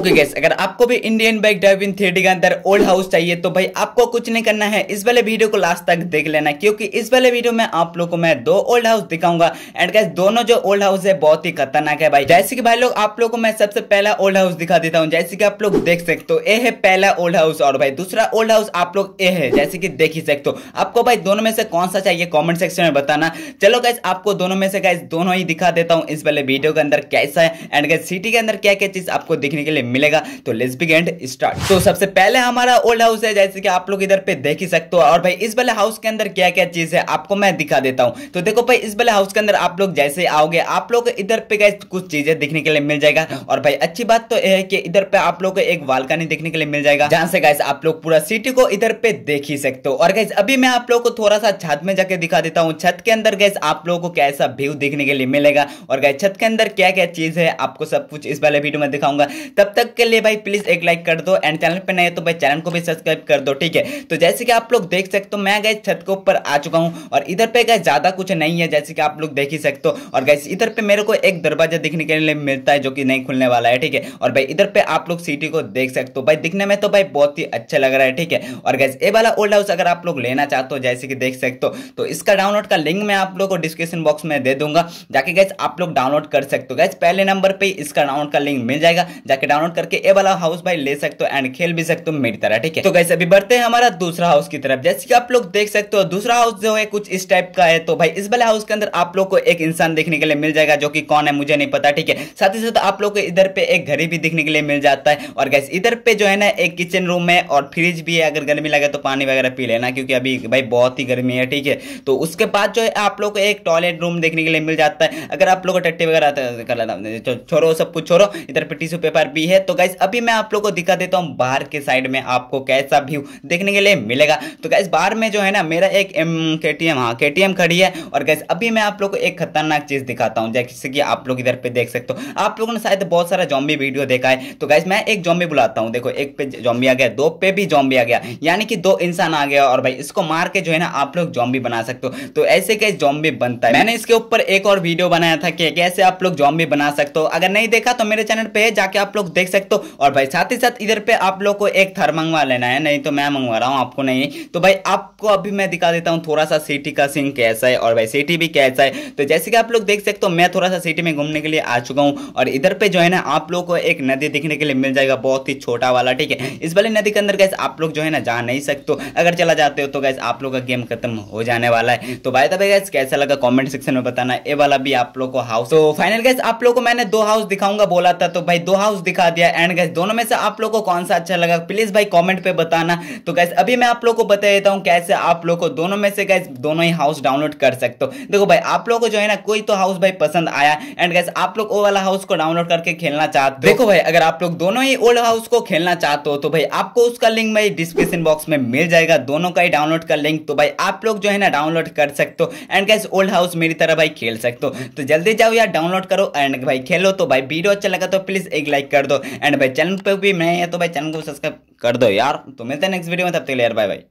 okay gas अगर आपको भी इंडियन बाइक ड्राइविंग थिएटर के अंदर ओल्ड हाउस चाहिए तो भाई आपको कुछ नहीं करना है इस वाले वीडियो को लास्ट तक देख लेना क्योंकि इस वाले वीडियो में आप लोगों को मैं दो ओल्ड हाउस दिखाऊंगा एंड गैस दोनों जो ओल्ड हाउस है बहुत ही खतरनाक है भाई जैसे कि भाई लोग आप लोग को मैं सबसे पहला ओल्ड हाउस दिखा देता हूँ जैसे कि आप लोग देख सकते हो ए है पहला ओल्ड हाउस और भाई दूसरा ओल्ड हाउस आप लोग ए है जैसे की देख ही सकते हो आपको भाई दोनों में से कौन सा चाहिए कॉमेंट सेक्शन में बताना चलो गैस आपको दोनों में से गैस दोनों ही दिखा देता हूँ इस वाले वीडियो के अंदर कैसा है एंड गैस सिटी के अंदर क्या क्या चीज आपको दिखने के लिए मिलेगा तो लेट्स बिगेंड स्टार्ट तो सबसे पहले हमारा ओल्ड हाउस है जैसे कि आप लोग इधर पे देख ही सकते हो और भाई इस वाले हाउस के अंदर क्या क्या चीज है आपको मैं दिखा देता हूँ तो देखो भाई इस वाले हाउस के अंदर आप लोग जैसे आओगे आप लोग इधर पे गए कुछ चीजें देखने के लिए मिल जाएगा और भाई अच्छी बात तो है कि इधर पे आप लोग को एक बालकनी देखने के लिए मिल जाएगा जहां से गैस आप लोग पूरा सिटी को इधर पे देख ही सकते हो और गैस अभी मैं आप लोग को थोड़ा सा छत में जाके दिखा देता हूँ छत के अंदर गैस आप लोगों को कैसा व्यू देखने के लिए मिलेगा और गैस छत के अंदर क्या क्या चीज है आपको सब कुछ इस वाले वीडियो में दिखाऊंगा तब तक तक के लिए भाई प्लीज एक लाइक कर दो एंड चैनल पर नए तो भाई चैनल को भी सब्सक्राइब कर दो ठीक है तो जैसे कि आप लोग देख सकते हो मैं गए छत के ऊपर आ चुका हूँ और इधर पे गए ज्यादा कुछ नहीं है जैसे कि आप लोग देख ही सकते हो और गैस इधर पे मेरे को एक दरवाजा दिखने के लिए मिलता है जो कि नहीं खुलने वाला है ठीक है और भाई इधर पे आप लोग सिटी को देख सकते हो भाई दिखने में तो भाई बहुत ही अच्छा लग रहा है ठीक है और गैस ये वाला ओल्ड हाउस अगर आप लोग लेना चाहते हो जैसे कि देख सकते हो तो इसका डाउनलोड का लिंक मैं आप लोग को डिस्क्रिप्शन बॉक्स में दे दूंगा जाके गैस आप लोग डाउनलोड कर सकते हो गैस पहले नंबर पर इसका डाउनलोड का लिंक मिल जाएगा जाके डाउनलोड डाउन करके ए वाला हाउस भाई ले सकते हो एंड खेल भी सकते हो मेरी तरह ठीक है तो कैसे अभी बढ़ते हैं हमारा दूसरा हाउस की तरफ जैसे कि आप लोग देख सकते हो दूसरा हाउस जो है कुछ इस टाइप का है तो भाई इस वाले हाउस के अंदर आप लोग को एक इंसान देखने के लिए मिल जाएगा जो की कौन है मुझे नहीं पता ठीक है साथ ही साथ आप लोग को इधर पे एक घड़ी भी दिखने के लिए मिल जाता है और कैसे इधर पे जो है ना एक किचन रूम है और फ्रिज भी है अगर गर्मी लगे तो पानी वगैरह पी लेना क्योंकि अभी भाई बहुत ही गर्मी है ठीक है तो उसके बाद जो है आप लोग को एक टॉयलेट रूम देखने के लिए मिल जाता है अगर आप लोग को टट्टी वगैरह कर छोड़ो सब कुछ छोड़ो इधर पे टिश्यू पेपर भी है है तो गाइज अभी मैं आप लोग को दिखा देता हूँ बाहर के साइड में आपको कैसा व्यू देखने के लिए मिलेगा तो गैस बाहर में जो है ना मेरा एक एम के टी एम हाँ के टी एम खड़ी है और गैस अभी मैं आप लोग को एक खतरनाक चीज़ दिखाता हूँ जैसे कि आप लोग इधर पे देख सकते हो आप लोगों ने शायद बहुत सारा जॉम्बी वीडियो देखा है तो गैस मैं एक जॉम्बी बुलाता हूँ देखो एक पे जॉम्बी आ गया दो पे भी जॉम्बी आ गया यानी कि दो इंसान आ गया और भाई इसको मार के जो है ना आप लोग जॉम्बी बना सकते हो तो ऐसे कैसे जॉम्बी बनता है मैंने इसके ऊपर एक और वीडियो बनाया था कि कैसे आप लोग जॉम्बी बना सकते हो अगर नहीं देखा तो मेरे चैनल पे जाके आप लोग देख देख सकते हो और भाई साथ ही साथ इधर पे आप लोग को एक थर मंगवा लेना है नहीं तो मैं मंगवा रहा हूँ आपको नहीं तो भाई आपको अभी मैं दिखा देता हूँ थोड़ा सा सिटी का सीन कैसा है और भाई सिटी भी कैसा है तो जैसे कि आप लोग देख सकते हो मैं थोड़ा सा सिटी में घूमने के लिए आ चुका हूँ और इधर पे जो है ना आप लोग को एक नदी दिखने के लिए मिल जाएगा बहुत ही छोटा वाला ठीक है इस वाली नदी के अंदर गैस आप लोग जो है ना जा नहीं सकते अगर चला जाते हो तो गैस आप लोग का गेम खत्म हो जाने वाला है तो भाई तब गैस कैसा लगा कॉमेंट सेक्शन में बताना ये वाला भी आप लोग को हाउस तो फाइनल गैस आप लोग को मैंने दो हाउस दिखाऊंगा बोला था तो भाई दो हाउस दिखा दिया दिया एंड गैस दोनों में से आप लोग को कौन सा अच्छा लगा प्लीज भाई कॉमेंट पे बताना तो गैस अभी मैं आप लोग को बता देता हूँ कैसे आप लोग को दोनों में से गैस दोनों ही हाउस डाउनलोड कर सकते हो देखो भाई आप लोग को जो है ना कोई तो हाउस भाई पसंद आया एंड गैस आप लोग वो वाला हाउस को डाउनलोड करके खेलना चाहते हो देखो भाई अगर आप लोग दोनों ही ओल्ड हाउस को खेलना चाहते हो तो भाई आपको उसका लिंक भाई डिस्क्रिप्शन बॉक्स में मिल जाएगा दोनों का ही डाउनलोड का लिंक तो भाई आप लोग जो है ना डाउनलोड कर सकते हो एंड गैस ओल्ड हाउस मेरी तरह भाई खेल सकते हो तो जल्दी जाओ यार डाउनलोड करो एंड भाई खेलो तो भाई वीडियो अच्छा लगा तो प्लीज एक लाइक कर दो एंड भाई चैनल पर भी मैं तो भाई चैनल को सब्सक्राइब कर दो यार तो मिलते हैं नेक्स्ट वीडियो में तब तक यार बाय बाय